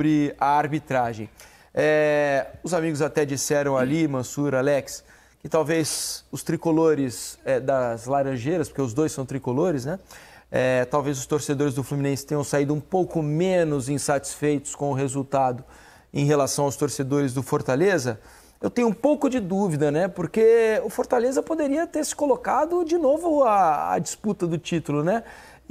sobre a arbitragem. É, os amigos até disseram ali, Mansur, Alex, que talvez os tricolores é, das Laranjeiras, porque os dois são tricolores, né? É, talvez os torcedores do Fluminense tenham saído um pouco menos insatisfeitos com o resultado em relação aos torcedores do Fortaleza. Eu tenho um pouco de dúvida, né? Porque o Fortaleza poderia ter se colocado de novo à, à disputa do título, né?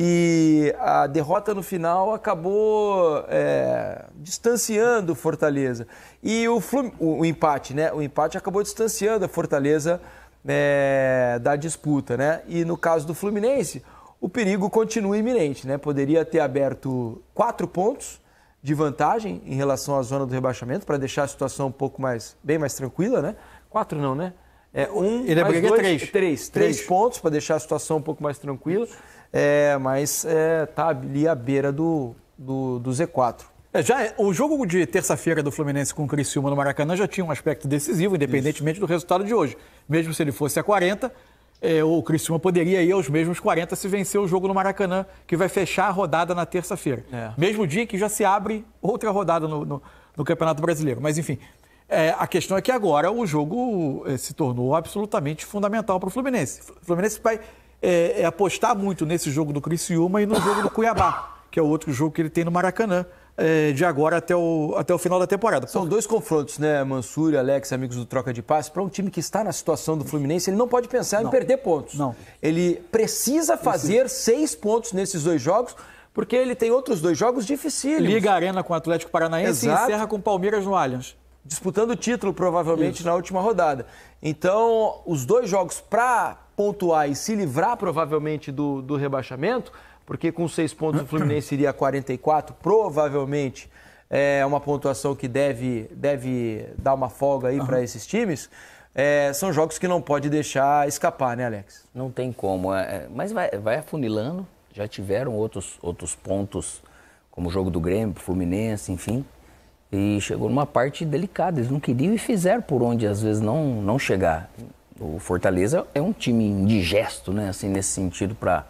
E a derrota no final acabou é, distanciando Fortaleza. E o, o, o, empate, né? O empate acabou distanciando a Fortaleza é, da disputa, né? E no caso do Fluminense, o perigo continua iminente, né? Poderia ter aberto quatro pontos de vantagem em relação à zona do rebaixamento para deixar a situação um pouco mais bem mais tranquila, né? Quatro não, né? É um. Ele é dois, três. três. Três pontos para deixar a situação um pouco mais tranquila. Isso é, mas está é, ali à beira do, do, do Z4. É, já é, o jogo de terça-feira do Fluminense com o Criciúma no Maracanã já tinha um aspecto decisivo, independentemente Isso. do resultado de hoje. Mesmo se ele fosse a 40, é, o Criciúma poderia ir aos mesmos 40 se vencer o jogo no Maracanã, que vai fechar a rodada na terça-feira. É. Mesmo dia que já se abre outra rodada no, no, no Campeonato Brasileiro. Mas, enfim, é, a questão é que agora o jogo é, se tornou absolutamente fundamental para o Fluminense. O Fluminense vai é, é apostar muito nesse jogo do Criciúma e no jogo do Cuiabá, que é o outro jogo que ele tem no Maracanã. É, de agora até o, até o final da temporada. São dois confrontos, né, Mansur, Alex, amigos do Troca de Passe. Para um time que está na situação do Fluminense, ele não pode pensar não. em perder pontos. Não. Ele precisa fazer seis pontos nesses dois jogos porque ele tem outros dois jogos difíceis. Liga Arena com o Atlético Paranaense Exato. e encerra com o Palmeiras no Allianz. Disputando o título, provavelmente, Isso. na última rodada. Então, os dois jogos para pontuar e se livrar provavelmente do, do rebaixamento, porque com seis pontos o Fluminense iria a 44, provavelmente é uma pontuação que deve, deve dar uma folga aí uhum. para esses times. É, são jogos que não pode deixar escapar, né, Alex? Não tem como. É, é mas vai, vai afunilando. Já tiveram outros, outros pontos, como o jogo do Grêmio, Fluminense, enfim. E chegou numa parte delicada. Eles não queriam e fizeram por onde, às vezes, não, não chegar o Fortaleza é um time indigesto, né? Assim, nesse sentido, para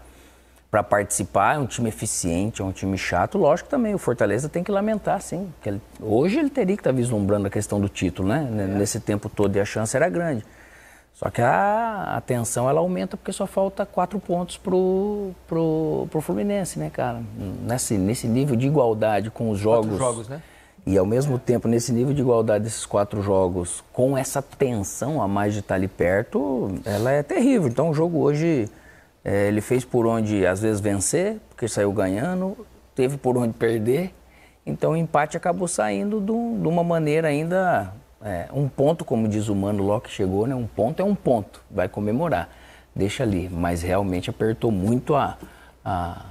participar. É um time eficiente, é um time chato. Lógico também, o Fortaleza tem que lamentar, sim. Ele, hoje ele teria que estar tá vislumbrando a questão do título, né? É. Nesse tempo todo, e a chance era grande. Só que a, a tensão ela aumenta porque só falta quatro pontos pro, pro, pro Fluminense, né, cara? Nesse, nesse nível de igualdade com os jogos. Quatro jogos, né? E ao mesmo tempo, nesse nível de igualdade desses quatro jogos, com essa tensão a mais de estar ali perto, ela é terrível. Então o jogo hoje, é, ele fez por onde às vezes vencer, porque saiu ganhando, teve por onde perder. Então o empate acabou saindo do, de uma maneira ainda. É, um ponto, como diz o Mano Ló que chegou, né? Um ponto é um ponto, vai comemorar, deixa ali. Mas realmente apertou muito a, a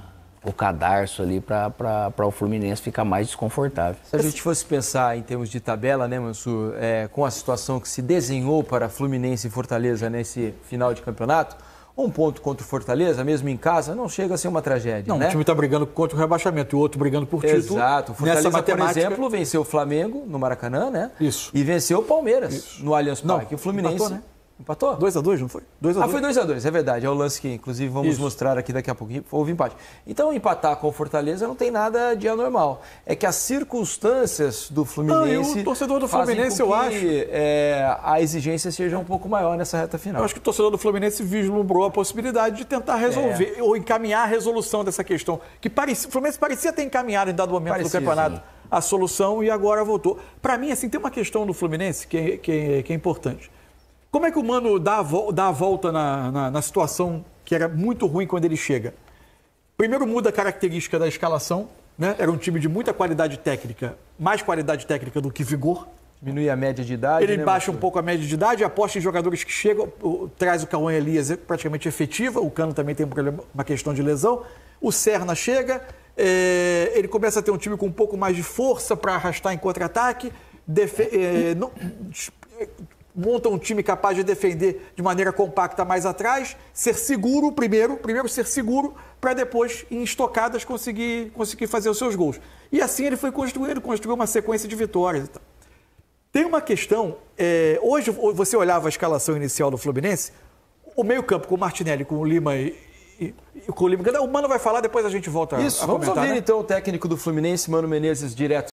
o cadarço ali para o Fluminense ficar mais desconfortável. Se a gente fosse pensar em termos de tabela, né, Mansur, é, com a situação que se desenhou para Fluminense e Fortaleza nesse final de campeonato, um ponto contra o Fortaleza, mesmo em casa, não chega a ser uma tragédia. Não, né? o time está brigando contra o rebaixamento e o outro brigando por título. Exato. O Fortaleza, matemática... por exemplo, venceu o Flamengo no Maracanã, né? Isso. E venceu o Palmeiras Isso. no Allianz Parque. o Fluminense. Empatou, né? Empatou? 2x2, não foi? 2 a 2 Ah, foi 2x2, é verdade. É o lance que, inclusive, vamos Isso. mostrar aqui daqui a pouquinho. Houve empate. Então, empatar com o Fortaleza não tem nada de anormal. É que as circunstâncias do Fluminense. Ah, não, e o torcedor do Fluminense, eu acho. É, a exigência seja um pouco maior nessa reta final. Eu acho que o torcedor do Fluminense vislumbrou a possibilidade de tentar é. resolver é. ou encaminhar a resolução dessa questão. Que parecia, o Fluminense parecia ter encaminhado em dado momento parecia, do campeonato. Sim. A solução e agora voltou. Para mim, assim, tem uma questão do Fluminense que é, que é que é importante como é que o Mano dá a, vo dá a volta na, na, na, situação que era muito ruim quando ele chega? Primeiro muda a característica da escalação, né? Era um time de muita qualidade técnica, mais qualidade técnica do que vigor. Diminui a média de idade. Ele né, baixa um pouco a média de idade, aposta em jogadores que chegam, traz o Cauã Elias é praticamente efetiva, o Cano também tem um problema, uma questão de lesão. O Serna chega, é, ele começa a ter um time com um pouco mais de força para arrastar em contra-ataque. É, monta um time capaz de defender de maneira compacta mais atrás, ser seguro primeiro, primeiro ser seguro, para depois, em estocadas, conseguir, conseguir fazer os seus gols. E assim ele foi construindo, construiu uma sequência de vitórias. e tal Tem uma questão, é, hoje você olhava a escalação inicial do Fluminense, o meio campo com o Martinelli, com o Lima e, e, e com o Lima, o Mano vai falar, depois a gente volta Isso, a, a vamos ouvir né? então o técnico do Fluminense, Mano Menezes, direto.